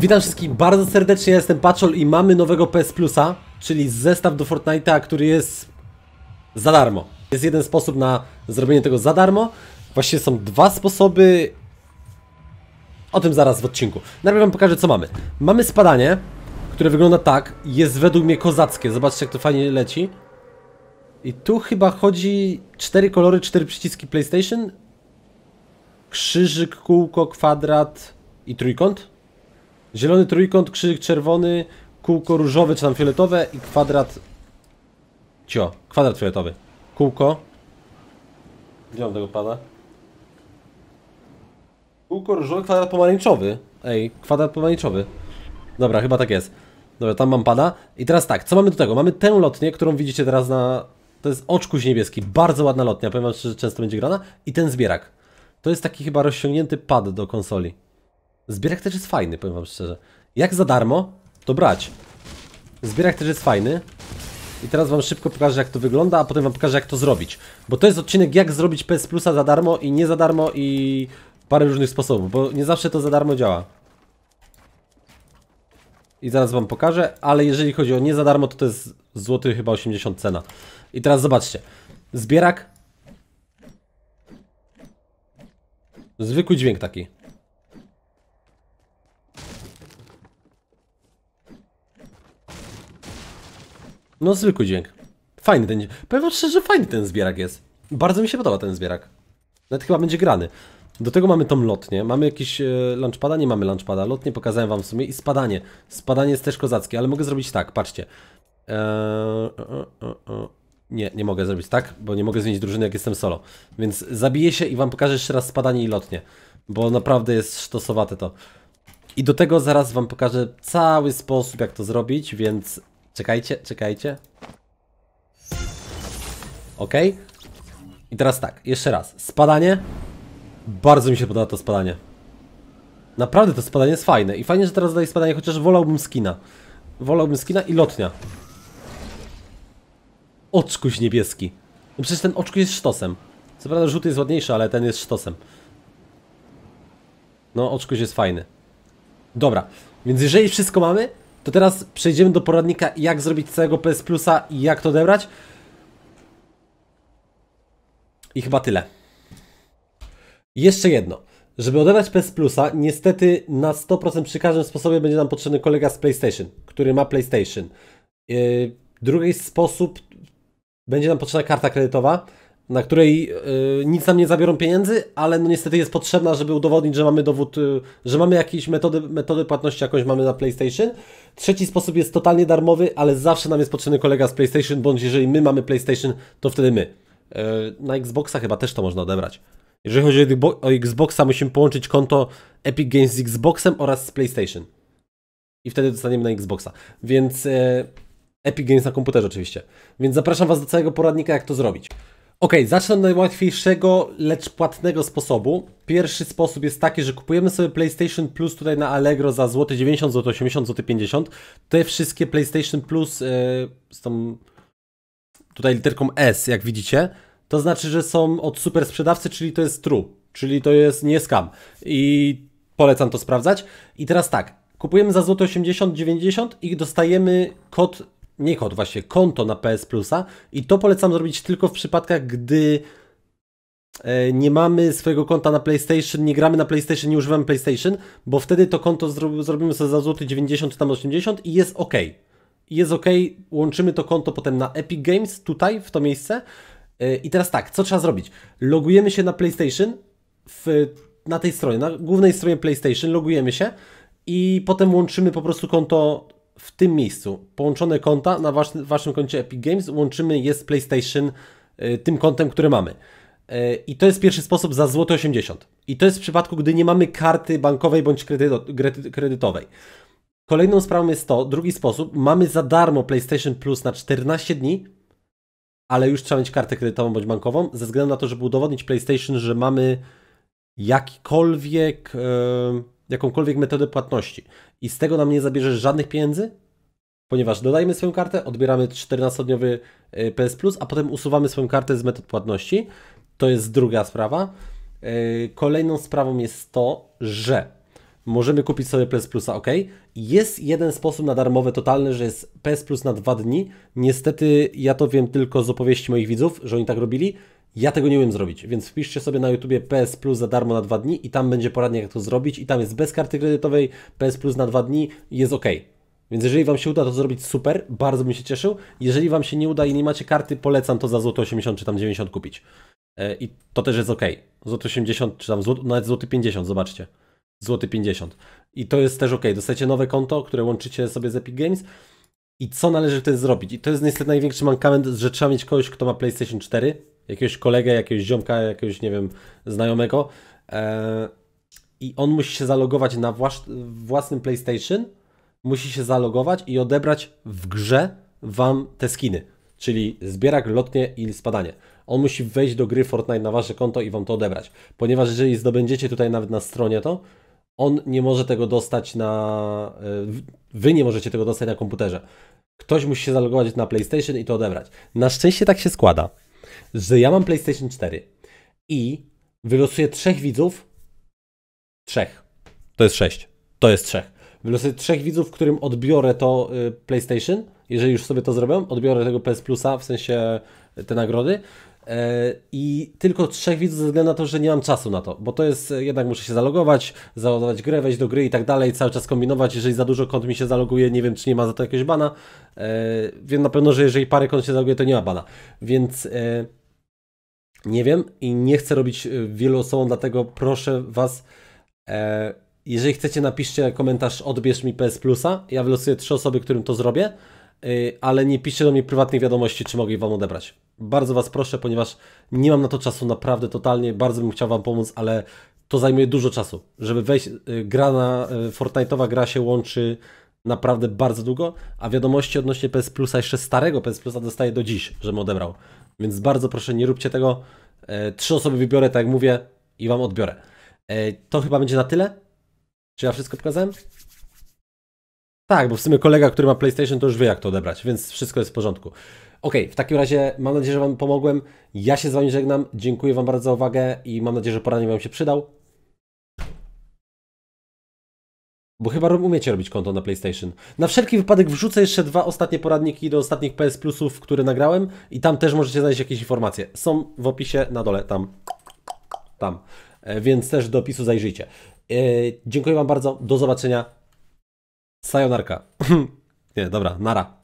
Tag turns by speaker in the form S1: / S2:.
S1: Witam wszystkich bardzo serdecznie, ja jestem Paczol i mamy nowego PS Plusa, czyli zestaw do Fortnite'a, który jest za darmo. Jest jeden sposób na zrobienie tego za darmo. Właściwie są dwa sposoby. O tym zaraz w odcinku. Najpierw wam pokażę co mamy. Mamy spadanie, które wygląda tak. Jest według mnie kozackie. Zobaczcie jak to fajnie leci. I tu chyba chodzi cztery kolory, cztery przyciski PlayStation. Krzyżyk, kółko, kwadrat i trójkąt. Zielony trójkąt, krzyk czerwony, kółko różowe czy tam fioletowe i kwadrat... Cio, kwadrat fioletowy. Kółko. Gdzie mam tego pada? Kółko różowe, kwadrat pomarańczowy. Ej, kwadrat pomarańczowy. Dobra, chyba tak jest. Dobra, tam mam pada. I teraz tak, co mamy do tego? Mamy tę lotnię, którą widzicie teraz na... To jest oczkuś niebieski, bardzo ładna lotnia, powiem wam szczerze, często będzie grana. I ten zbierak. To jest taki chyba rozciągnięty pad do konsoli. Zbierak też jest fajny, powiem wam szczerze. Jak za darmo, to brać. Zbierak też jest fajny. I teraz wam szybko pokażę jak to wygląda, a potem wam pokażę jak to zrobić. Bo to jest odcinek jak zrobić PS Plusa za darmo i nie za darmo i parę różnych sposobów, bo nie zawsze to za darmo działa. I zaraz wam pokażę, ale jeżeli chodzi o nie za darmo, to to jest złoty chyba 80 cena. I teraz zobaczcie. Zbierak. Zwykły dźwięk taki. No zwykły dźwięk. Fajny ten, powiem szczerze, że fajny ten zbierak jest. Bardzo mi się podoba ten zbierak. Nawet chyba będzie grany. Do tego mamy tą lotnię, mamy jakieś e, lunchpada, nie mamy lunchpada, lotnie pokazałem wam w sumie i spadanie. Spadanie jest też kozackie, ale mogę zrobić tak, patrzcie. Eee, o, o, o. Nie, nie mogę zrobić tak, bo nie mogę zmienić drużyny jak jestem solo. Więc zabiję się i wam pokażę jeszcze raz spadanie i lotnie, bo naprawdę jest sztosowate to. I do tego zaraz wam pokażę cały sposób jak to zrobić, więc Czekajcie, czekajcie. Ok. I teraz tak, jeszcze raz. Spadanie. Bardzo mi się podoba to spadanie. Naprawdę to spadanie jest fajne. I fajnie, że teraz daje spadanie, chociaż wolałbym skina. Wolałbym skina i lotnia. Oczkuś niebieski. No przecież ten oczkuś jest sztosem. Co prawda żółty jest ładniejszy, ale ten jest sztosem. No, oczkuś jest fajny. Dobra, więc jeżeli wszystko mamy, to teraz przejdziemy do poradnika, jak zrobić całego PS Plusa i jak to odebrać. I chyba tyle. Jeszcze jedno. Żeby odebrać PS Plusa, niestety na 100% przy każdym sposobie będzie nam potrzebny kolega z PlayStation, który ma PlayStation. Yy, drugi sposób będzie nam potrzebna karta kredytowa na której y, nic nam nie zabiorą pieniędzy, ale no niestety jest potrzebna, żeby udowodnić, że mamy dowód, y, że mamy jakieś metody, metody płatności jakąś mamy na PlayStation. Trzeci sposób jest totalnie darmowy, ale zawsze nam jest potrzebny kolega z PlayStation, bądź jeżeli my mamy PlayStation, to wtedy my. Y, na Xboxa chyba też to można odebrać. Jeżeli chodzi o, o Xboxa, musimy połączyć konto Epic Games z Xboxem oraz z PlayStation. I wtedy dostaniemy na Xboxa. Więc Epic Games na komputerze oczywiście. Więc zapraszam Was do całego poradnika, jak to zrobić. Ok, zacznę od najłatwiejszego, lecz płatnego sposobu. Pierwszy sposób jest taki, że kupujemy sobie PlayStation Plus tutaj na Allegro za złoty 90, złoty 80, złoty 50. Te wszystkie PlayStation Plus yy, z tą tutaj literką S, jak widzicie, to znaczy, że są od super sprzedawcy, czyli to jest true, czyli to jest nie scam. I polecam to sprawdzać. I teraz tak, kupujemy za złoty 80, 90 i dostajemy kod nie kod, właśnie konto na PS Plusa i to polecam zrobić tylko w przypadkach, gdy e, nie mamy swojego konta na PlayStation, nie gramy na PlayStation, nie używamy PlayStation, bo wtedy to konto zrobimy sobie za złoty 90 czy tam 80 i jest ok. Jest ok, łączymy to konto potem na Epic Games, tutaj, w to miejsce. E, I teraz tak, co trzeba zrobić? Logujemy się na PlayStation, w, na tej stronie, na głównej stronie PlayStation, logujemy się i potem łączymy po prostu konto w tym miejscu. Połączone konta na waszym koncie Epic Games łączymy je z PlayStation y, tym kontem, które mamy. Y, I to jest pierwszy sposób za złoty 80. I to jest w przypadku, gdy nie mamy karty bankowej bądź kredy, kredytowej. Kolejną sprawą jest to, drugi sposób, mamy za darmo PlayStation Plus na 14 dni, ale już trzeba mieć kartę kredytową bądź bankową, ze względu na to, żeby udowodnić PlayStation, że mamy jakikolwiek jakąkolwiek metodę płatności i z tego nam nie zabierzesz żadnych pieniędzy, ponieważ dodajemy swoją kartę, odbieramy 14-dniowy e, PS Plus, a potem usuwamy swoją kartę z metod płatności. To jest druga sprawa. E, kolejną sprawą jest to, że możemy kupić sobie PS Plusa, ok? Jest jeden sposób na darmowe totalne, że jest PS Plus na dwa dni. Niestety ja to wiem tylko z opowieści moich widzów, że oni tak robili. Ja tego nie umiem zrobić, więc wpiszcie sobie na YouTubie PS Plus za darmo na dwa dni i tam będzie poradnik, jak to zrobić. I tam jest bez karty kredytowej, PS Plus na dwa dni i jest ok. Więc jeżeli Wam się uda to zrobić, super, bardzo bym się cieszył. Jeżeli Wam się nie uda i nie macie karty, polecam to za złoto 80 czy tam 90 kupić. E, I to też jest ok. Złoty 80 czy tam złoty, nawet złoty 50, zobaczcie. Złoty 50. I to jest też ok. Dostajecie nowe konto, które łączycie sobie z Epic Games. I co należy wtedy zrobić? I to jest niestety największy mankament, że trzeba mieć kogoś, kto ma PlayStation 4, jakiegoś kolegę, jakiegoś ziomka, jakiegoś, nie wiem, znajomego e, i on musi się zalogować na włas własnym PlayStation, musi się zalogować i odebrać w grze Wam te skiny, czyli zbierak, lotnie i spadanie. On musi wejść do gry Fortnite na Wasze konto i Wam to odebrać, ponieważ jeżeli zdobędziecie tutaj nawet na stronie to, on nie może tego dostać na... E, wy nie możecie tego dostać na komputerze. Ktoś musi się zalogować na PlayStation i to odebrać. Na szczęście tak się składa, że ja mam PlayStation 4 i wylosuję trzech widzów. Trzech. To jest sześć. To jest trzech. Wylosuję trzech widzów, którym odbiorę to y, PlayStation. Jeżeli już sobie to zrobię, odbiorę tego PS Plusa, w sensie y, te nagrody. E, I tylko trzech widzów ze względu na to, że nie mam czasu na to, bo to jest e, jednak muszę się zalogować, załadować grę, wejść do gry i tak dalej, cały czas kombinować. Jeżeli za dużo kont mi się zaloguje, nie wiem, czy nie ma za to jakiegoś bana. E, wiem na pewno, że jeżeli parę kont się zaloguje, to nie ma bana. Więc nie wiem i nie chcę robić wielu osobom, dlatego proszę Was. Jeżeli chcecie, napiszcie komentarz, odbierz mi PS Plusa. Ja wylosuję trzy osoby, którym to zrobię. Y, ale nie piszcie do mnie prywatnej wiadomości, czy mogę je Wam odebrać. Bardzo Was proszę, ponieważ nie mam na to czasu naprawdę totalnie, bardzo bym chciał Wam pomóc, ale to zajmuje dużo czasu, żeby wejść, y, gra na, y, Fortnite'owa gra się łączy naprawdę bardzo długo, a wiadomości odnośnie PS Plusa, jeszcze starego PS Plusa dostaję do dziś, żebym odebrał. Więc bardzo proszę, nie róbcie tego. Trzy osoby wybiorę, tak jak mówię, i Wam odbiorę. To chyba będzie na tyle. Czy ja wszystko pokazałem? Tak, bo w sumie kolega, który ma PlayStation, to już wie, jak to odebrać, więc wszystko jest w porządku. Okej, okay, w takim razie mam nadzieję, że Wam pomogłem. Ja się z Wami żegnam. Dziękuję Wam bardzo za uwagę i mam nadzieję, że poranek Wam się przydał. Bo chyba umiecie robić konto na PlayStation. Na wszelki wypadek wrzucę jeszcze dwa ostatnie poradniki do ostatnich PS Plusów, które nagrałem i tam też możecie znaleźć jakieś informacje. Są w opisie na dole, tam. Tam. E, więc też do opisu zajrzyjcie. E, dziękuję Wam bardzo, do zobaczenia. Sayonarka. Nie, dobra, nara.